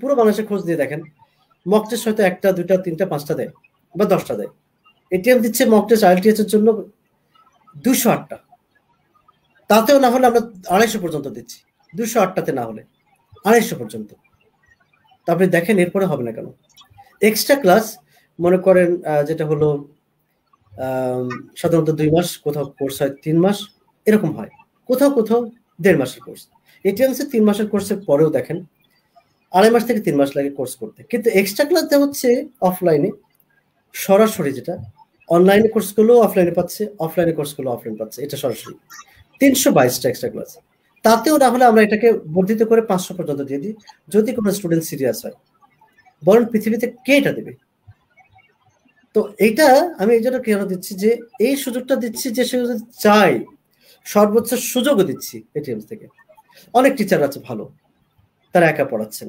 পুরো বাংলাদেশে খোঁজ দিয়ে দেখেন মক টেস্ট হয়তো একটা দুইটা তিনটা পাঁচটা দেয় বা দশটা দেয় এটিএম দিচ্ছে মক টেস্ট আইএলটিএস এর জন্য দুশো আটটা তাতেও না হলে আমরা আড়াইশো পর্যন্ত দিচ্ছি দুশো আটটাতে না হলে আড়াইশো পর্যন্ত তারপরে দেখেন এরপরে হবে না কেন এক্সট্রা ক্লাস মনে করেন যেটা হলো সাধারণত দুই মাস কোথাও কোর্স হয় তিন মাস এরকম হয় কোথাও কোথাও দেড় মাসের কোর্স এটিএমসি তিন মাসের কোর্সের পরেও দেখেন আড়াই মাস থেকে তিন মাস লাগে কোর্স করতে কিন্তু এক্সট্রা ক্লাস যা হচ্ছে অফলাইনে সরাসরি যেটা অনলাইনে কোর্সগুলো অফলাইনে পাচ্ছে অফলাইনে কোর্সগুলো অফলাইন পাচ্ছে এটা সরাসরি তিনশো বাইশটা এক্সট্রা ক্লাস তাতেও না হলে আমরা এটাকে বর্ধিত করে পাঁচশো পর্যন্ত দিয়ে দিই যদি কোনো স্টুডেন্ট সিরিয়াস হয় বরং পৃথিবীতে কে এটা দেবে তো এটা আমি এই জন্য কেন দিচ্ছি যে এই সুযোগটা দিচ্ছি যে সে যদি চাই সর্বোচ্চ সুযোগও দিচ্ছি এটিএম থেকে অনেক টিচার আছে ভালো তারা একা পড়াচ্ছেন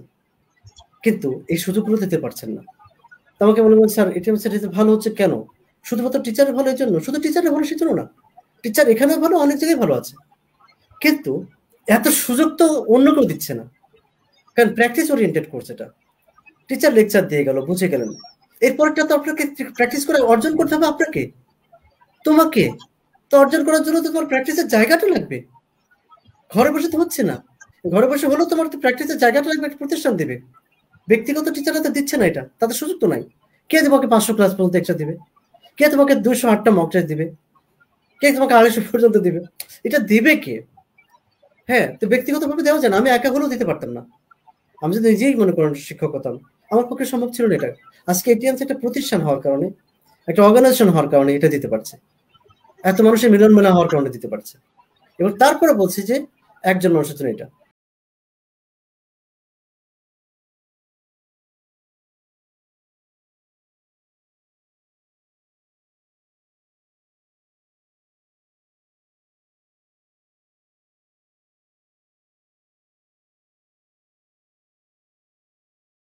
কিন্তু এই সুযোগগুলো দিতে পারছেন না আমাকে মনে করেন স্যার এটা সেটাতে ভালো হচ্ছে কেন শুধুমাত্র টিচারের ভালো এর জন্য শুধু টিচারের ভালো জন্য না টিচার এখানে ভালো অনেক জায়গায় ভালো আছে কিন্তু এত সুযোগ তো অন্য কেউ দিচ্ছে না কারণ প্র্যাকটিস ওরিয়েন্টেড করছে এটা টিচার লেকচার দিয়ে গেল বুঝে গেলেন এরপরটা তো আপনাকে প্র্যাকটিস করে অর্জন করতে হবে আপনাকে তোমাকে তো অর্জন করার জন্য তো তোমার প্র্যাকটিসের জায়গাটা লাগবে ঘরে বসে তো হচ্ছে না ঘরে বসে হলেও তোমার তো প্র্যাকটিসের জায়গাটা লাগবে একটা প্রতিষ্ঠান দেবে ব্যক্তিগত টিচাররা তো দিচ্ছে না এটা তাদের সুযোগ তো নাই কে তোমাকে পাঁচশো ক্লাস পর্যন্ত এক্সট্রা দিবে কে তোমাকে দুশো আটটা মক টেস্ট দিবে কে তোমাকে আড়াইশো পর্যন্ত দিবে এটা দিবে কে হ্যাঁ তো ব্যক্তিগতভাবে দেওয়া যায় না আমি একা হলেও দিতে পারতাম না আমি যদি নিজেই মনে করেন শিক্ষক হতাম আমার পক্ষে সম্ভব ছিল না এটা আজকে এটিএমস একটা প্রতিষ্ঠান হওয়ার কারণে একটা অর্গানাইজেশন হওয়ার কারণে এটা দিতে পারছে এত মানুষের মিলন মেলা হওয়ার কারণে দিতে পারছে এবং তারপরে বলছি যে একজন মানুষের জন্য এটা